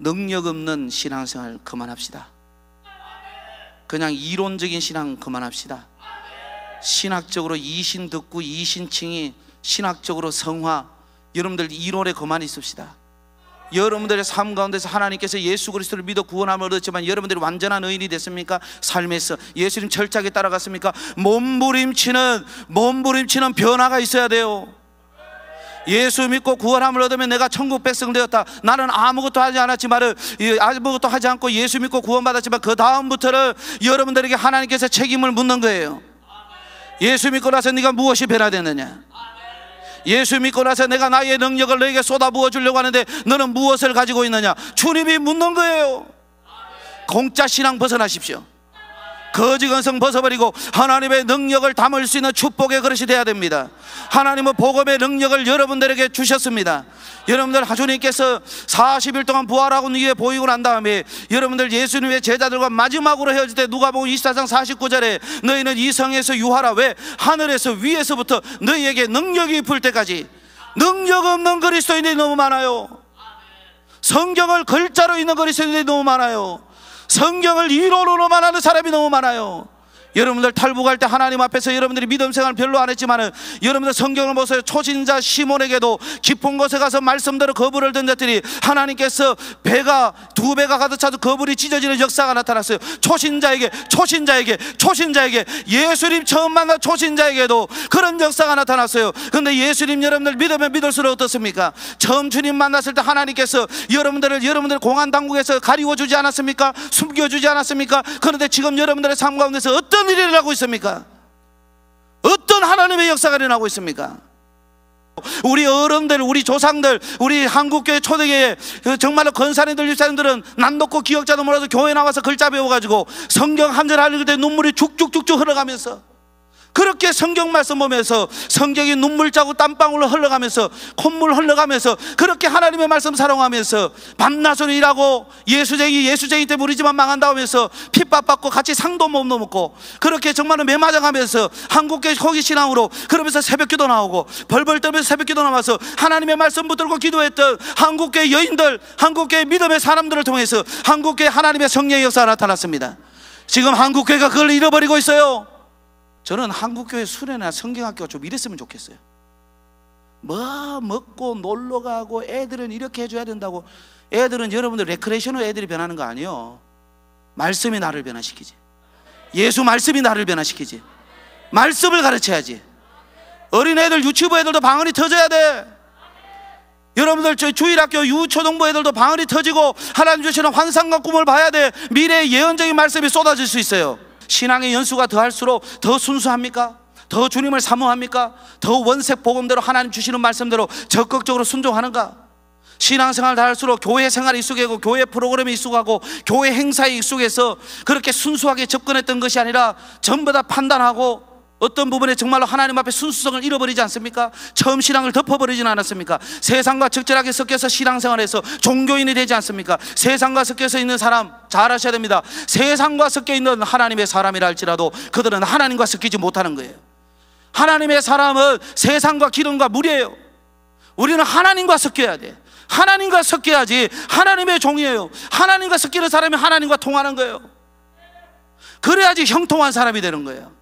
능력 없는 신앙생활 그만합시다. 그냥 이론적인 신앙 그만합시다. 신학적으로 이신 듣고 이신칭이 신학적으로 성화 여러분들 이론에 그만 있읍시다. 여러분들의 삶 가운데서 하나님께서 예수 그리스도를 믿어 구원함을 얻었지만 여러분들이 완전한 의인이 됐습니까? 삶에서 예수님 철저하게 따라갔습니까? 몸부림치는 몸부림치는 변화가 있어야 돼요. 예수 믿고 구원함을 얻으면 내가 천국 백성 되었다. 나는 아무것도 하지 않았지만 아무것도 하지 않고 예수 믿고 구원받았지만 그 다음부터는 여러분들에게 하나님께서 책임을 묻는 거예요. 예수 믿고 나서 네가 무엇이 변화되느냐? 예수 믿고 나서 내가 나의 능력을 너에게 쏟아부어 주려고 하는데 너는 무엇을 가지고 있느냐? 주님이 묻는 거예요. 공짜 신앙 벗어나십시오. 거지 건성 벗어버리고 하나님의 능력을 담을 수 있는 축복의 그릇이 되어야 됩니다. 하나님은 복음의 능력을 여러분들에게 주셨습니다. 여러분들 하주님께서 40일 동안 부활하고 위에 보이고 난 다음에 여러분들 예수님의 제자들과 마지막으로 헤어질 때 누가복음 24장 49절에 너희는 이 성에서 유하라 왜 하늘에서 위에서부터 너희에게 능력이 입 때까지 능력 없는 그리스도인이 너무 많아요. 성경을 글자로 있는 그리스도인이 너무 많아요. 성경을 이론으로만 하는 사람이 너무 많아요. 여러분들 탈북할 때 하나님 앞에서 여러분들이 믿음 생활 별로 안 했지만은 여러분들 성경을 보세요. 초신자 시몬에게도 깊은 곳에 가서 말씀대로 거부를 던졌더니 하나님께서 배가 두 배가 가득 차서 거부이 찢어지는 역사가 나타났어요. 초신자에게 초신자에게 초신자에게 예수님 처음 만난 초신자에게도 그런 역사가 나타났어요. 그런데 예수님 여러분들 믿으면 믿을수록 어떻습니까? 처음 주님 만났을 때 하나님께서 여러분들을 여러분들 공안 당국에서 가리워 주지 않았습니까? 숨겨 주지 않았습니까? 그런데 지금 여러분들의 삶 가운데서 어떤 어떤 일이 일어나고 있습니까? 어떤 하나님의 역사가 일어나고 있습니까? 우리 어른들, 우리 조상들, 우리 한국교회 초대교회 그 정말로 건사님들, 집사님들은 남 놓고 기억자도 몰라서 교회 나와서 글자 배워가지고 성경 한절 하는 그때 눈물이 쭉쭉쭉쭉 흘러가면서 그렇게 성경 말씀 보면서 성경이 눈물 자고 땀방울로 흘러가면서 콧물 흘러가면서 그렇게 하나님의 말씀 사랑하면서 밤낮으로 일하고 예수쟁이 예수쟁이 때 우리 집안 망한다 하면서 핍박받고 같이 상도 못 넘고 그렇게 정말로 매맞아가면서 한국계 호기 신앙으로 그러면서 새벽기도 나오고 벌벌 떨면서 새벽기도 나와서 하나님의 말씀 붙들고 기도했던 한국계 여인들 한국계 믿음의 사람들을 통해서 한국계 하나님의 성령 역사가 나타났습니다. 지금 한국계가 그걸 잃어버리고 있어요. 저는 한국교회 수련회나 성경학교가 좀 이랬으면 좋겠어요. 뭐 먹고 놀러 가고 애들은 이렇게 해줘야 된다고 애들은 여러분들 레크레이션으로 애들이 변하는 거 아니에요. 말씀이 나를 변화시키지. 예수 말씀이 나를 변화시키지. 말씀을 가르쳐야지. 어린애들 유치부 애들도 방언이 터져야 돼. 여러분들 저 주일학교 유초등부 애들도 방언이 터지고 하나님 주시는 환상과 꿈을 봐야 돼. 미래의 예언적인 말씀이 쏟아질 수 있어요. 신앙의 연수가 더할수록 더 순수합니까? 더 주님을 사모합니까? 더 원색 복음대로 하나님 주시는 말씀대로 적극적으로 순종하는가? 신앙생활 다 할수록 교회 생활에 익숙해고 교회 프로그램에 익숙하고 교회 행사에 익숙해서 그렇게 순수하게 접근했던 것이 아니라 전부 다 판단하고 어떤 부분에 정말로 하나님 앞에 순수성을 잃어버리지 않습니까? 처음 신앙을 덮어버리진 않았습니까? 세상과 적절하게 섞여서 신앙생활에서 종교인이 되지 않습니까? 세상과 섞여서 있는 사람 잘 아셔야 됩니다. 세상과 섞여 있는 하나님의 사람이라 할지라도 그들은 하나님과 섞이지 못하는 거예요. 하나님의 사람은 세상과 기름과 물이에요. 우리는 하나님과 섞여야 돼. 하나님과 섞여야지 하나님의 종이에요. 하나님과 섞이는 사람이 하나님과 통하는 거예요. 그래야지 형통한 사람이 되는 거예요.